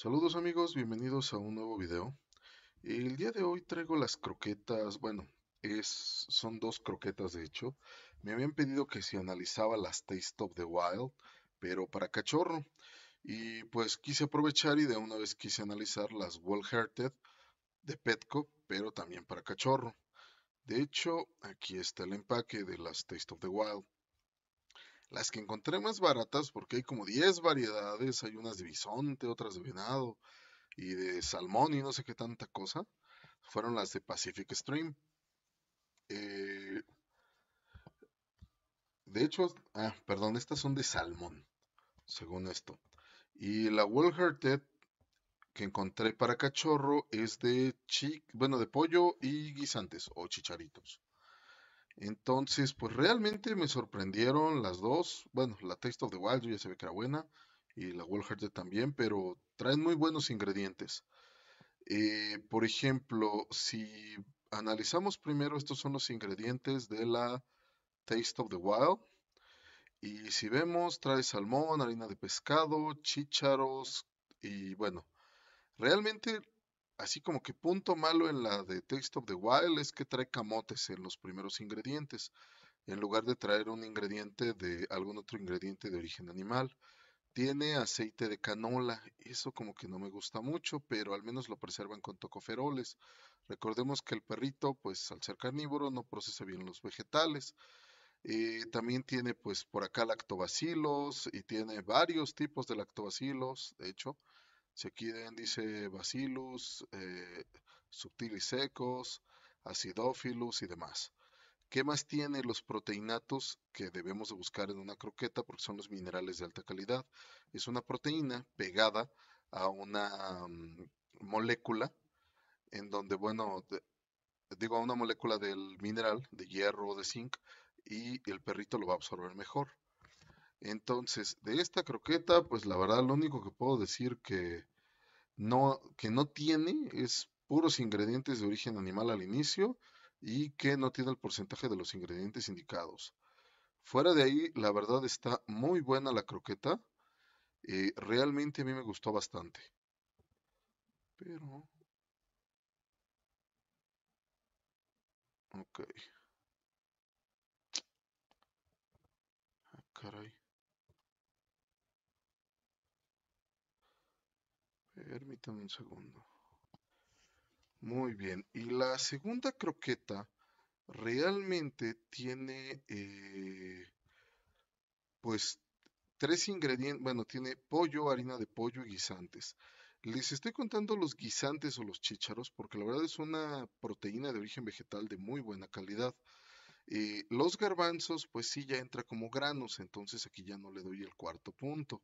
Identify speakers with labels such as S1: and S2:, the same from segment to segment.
S1: Saludos amigos, bienvenidos a un nuevo video. El día de hoy traigo las croquetas, bueno, es, son dos croquetas de hecho. Me habían pedido que se analizaba las Taste of the Wild, pero para cachorro. Y pues quise aprovechar y de una vez quise analizar las world Hearted de Petco, pero también para cachorro. De hecho, aquí está el empaque de las Taste of the Wild. Las que encontré más baratas, porque hay como 10 variedades, hay unas de bisonte, otras de venado y de salmón y no sé qué tanta cosa, fueron las de Pacific Stream. Eh, de hecho, ah, perdón, estas son de salmón, según esto. Y la Wellhearted que encontré para cachorro es de chic, bueno, de pollo y guisantes o chicharitos. Entonces, pues realmente me sorprendieron las dos. Bueno, la Taste of the Wild yo ya ve que era buena y la Woolhearted también, pero traen muy buenos ingredientes. Eh, por ejemplo, si analizamos primero, estos son los ingredientes de la Taste of the Wild. Y si vemos, trae salmón, harina de pescado, chícharos y bueno, realmente así como que punto malo en la de Taste of the Wild es que trae camotes en los primeros ingredientes, en lugar de traer un ingrediente de algún otro ingrediente de origen animal. Tiene aceite de canola, eso como que no me gusta mucho, pero al menos lo preservan con tocoferoles. Recordemos que el perrito, pues al ser carnívoro, no procesa bien los vegetales. Eh, también tiene pues por acá lactobacilos y tiene varios tipos de lactobacilos, de hecho aquí dice bacillus, eh, subtilis secos, acidófilos y demás. ¿Qué más tiene los proteinatos que debemos de buscar en una croqueta? Porque son los minerales de alta calidad. Es una proteína pegada a una mm, molécula en donde, bueno, digo a una molécula del mineral, de hierro o de zinc, y el perrito lo va a absorber mejor. Entonces, de esta croqueta, pues la verdad lo único que puedo decir que no, que no tiene es puros ingredientes de origen animal al inicio y que no tiene el porcentaje de los ingredientes indicados. Fuera de ahí, la verdad está muy buena la croqueta. y eh, realmente a mí me gustó bastante. Pero... Ok. Ah, caray. Permítame un segundo. Muy bien. Y la segunda croqueta realmente tiene, eh, pues, tres ingredientes. Bueno, tiene pollo, harina de pollo y guisantes. Les estoy contando los guisantes o los chícharos porque la verdad es una proteína de origen vegetal de muy buena calidad. Eh, los garbanzos, pues sí, ya entra como granos, entonces aquí ya no le doy el cuarto punto.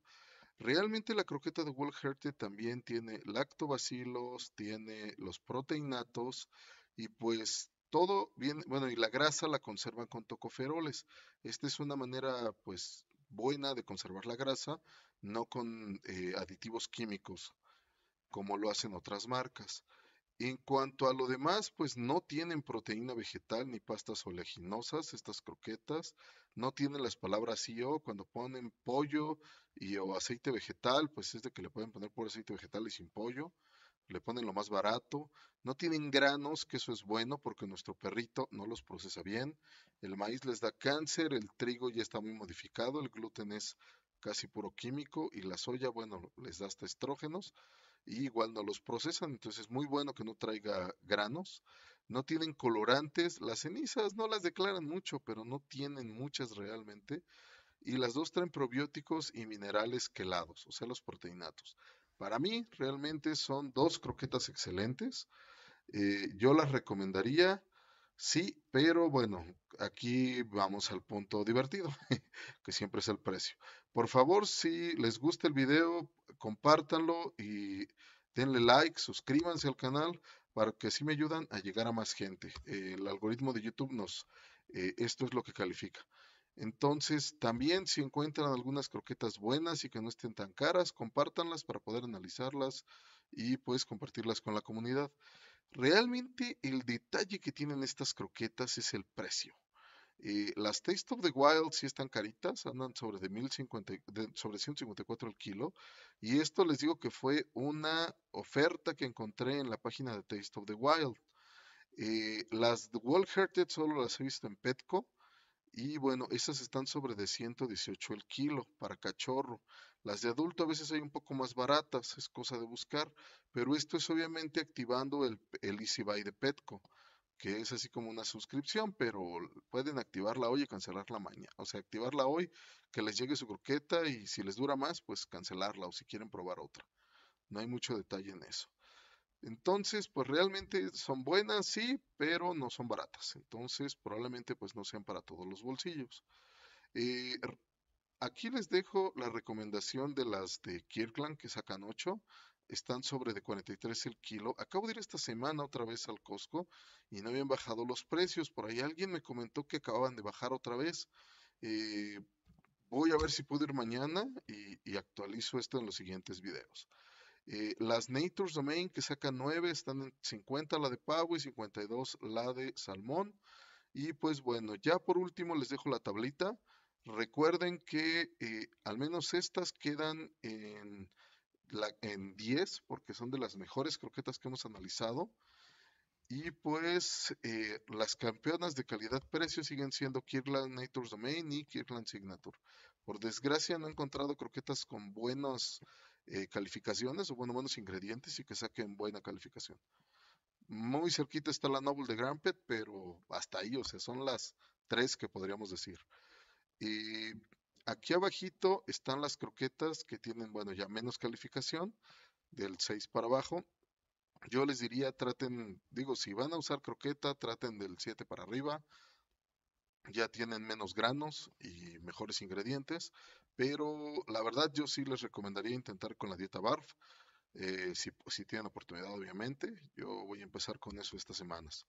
S1: Realmente la croqueta de Woolherty también tiene lactobacilos, tiene los proteinatos y pues todo bien, bueno, y la grasa la conservan con tocoferoles. Esta es una manera pues buena de conservar la grasa, no con eh, aditivos químicos como lo hacen otras marcas. En cuanto a lo demás, pues no tienen proteína vegetal ni pastas oleaginosas, estas croquetas, no tienen las palabras e o cuando ponen pollo y o aceite vegetal, pues es de que le pueden poner por aceite vegetal y sin pollo, le ponen lo más barato, no tienen granos, que eso es bueno porque nuestro perrito no los procesa bien, el maíz les da cáncer, el trigo ya está muy modificado, el gluten es casi puro químico y la soya, bueno, les da hasta estrógenos y igual no los procesan, entonces es muy bueno que no traiga granos no tienen colorantes, las cenizas no las declaran mucho, pero no tienen muchas realmente, y las dos traen probióticos y minerales quelados, o sea, los proteinatos. Para mí realmente son dos croquetas excelentes, eh, yo las recomendaría, sí, pero bueno, aquí vamos al punto divertido, que siempre es el precio. Por favor, si les gusta el video, compártanlo y denle like, suscríbanse al canal, para que así me ayudan a llegar a más gente. el algoritmo de YouTube nos, eh, esto es lo que califica. Entonces, también si encuentran algunas croquetas buenas y que no estén tan caras, compártanlas para poder analizarlas y puedes compartirlas con la comunidad. Realmente el detalle que tienen estas croquetas es el precio. Eh, las Taste of the Wild sí están caritas, andan sobre, de sobre 154 el kilo. Y esto les digo que fue una oferta que encontré en la página de Taste of the Wild. Eh, las de World solo las he visto en Petco. Y bueno, esas están sobre de 118 el kilo para cachorro. Las de adulto a veces hay un poco más baratas, es cosa de buscar. Pero esto es obviamente activando el, el Easy Buy de Petco que es así como una suscripción, pero pueden activarla hoy y cancelarla mañana. O sea, activarla hoy, que les llegue su croqueta y si les dura más, pues cancelarla o si quieren probar otra. No hay mucho detalle en eso. Entonces, pues realmente son buenas, sí, pero no son baratas. Entonces, probablemente pues no sean para todos los bolsillos. Eh, Aquí les dejo la recomendación de las de Kirkland, que sacan 8. Están sobre de 43 el kilo. Acabo de ir esta semana otra vez al Costco y no habían bajado los precios. Por ahí alguien me comentó que acababan de bajar otra vez. Eh, voy a ver si puedo ir mañana y, actualizo esto en los siguientes videos. Eh, las Nature's Domain que sacan 9 están en 50 la de pavo y 52 la de salmón. Y pues bueno, ya por último les dejo la tablita. Recuerden que eh, al menos estas quedan en, la, 10 porque son de las mejores croquetas que hemos analizado. Y pues eh, las campeonas de calidad-precio siguen siendo Kirkland Nature's Domain y Kirkland Signature. Por desgracia no he encontrado croquetas con buenas eh, calificaciones o bueno, buenos ingredientes y que saquen buena calificación. Muy cerquita está la Noble de Grampet, pero hasta ahí, o sea, son las tres que podríamos decir. Y eh, aquí abajito están las croquetas que tienen, bueno, ya menos calificación, del 6 para abajo. Yo les diría, traten, digo, si van a usar croqueta, traten del 7 para arriba. Ya tienen menos granos y mejores ingredientes, pero la verdad yo sí les recomendaría intentar con la dieta BARF, eh, si, si tienen oportunidad obviamente. Yo voy a empezar con eso estas semanas.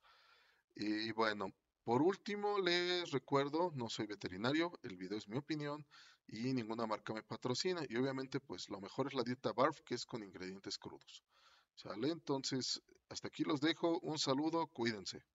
S1: Y bueno, por último, les recuerdo, no soy veterinario, el video es mi opinión y ninguna marca me patrocina y obviamente pues lo mejor es la dieta BARF que es con ingredientes crudos. ¿Sale? Entonces, hasta aquí los dejo, un saludo, cuídense.